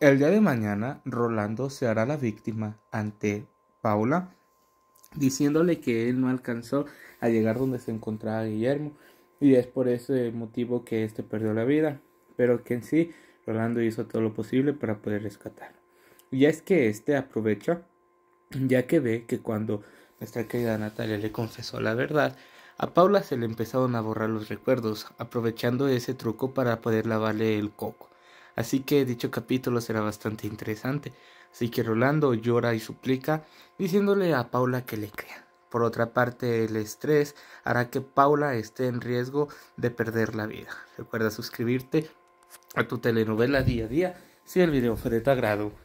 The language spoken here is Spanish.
El día de mañana, Rolando se hará la víctima ante Paula, diciéndole que él no alcanzó a llegar donde se encontraba Guillermo y es por ese motivo que éste perdió la vida, pero que en sí Rolando hizo todo lo posible para poder rescatarlo. Y es que éste aprovecha, ya que ve que cuando nuestra querida Natalia le confesó la verdad, a Paula se le empezaron a borrar los recuerdos, aprovechando ese truco para poder lavarle el coco. Así que dicho capítulo será bastante interesante. Así que Rolando llora y suplica, diciéndole a Paula que le crea. Por otra parte, el estrés hará que Paula esté en riesgo de perder la vida. Recuerda suscribirte a tu telenovela día a día si el video fue de tu agrado.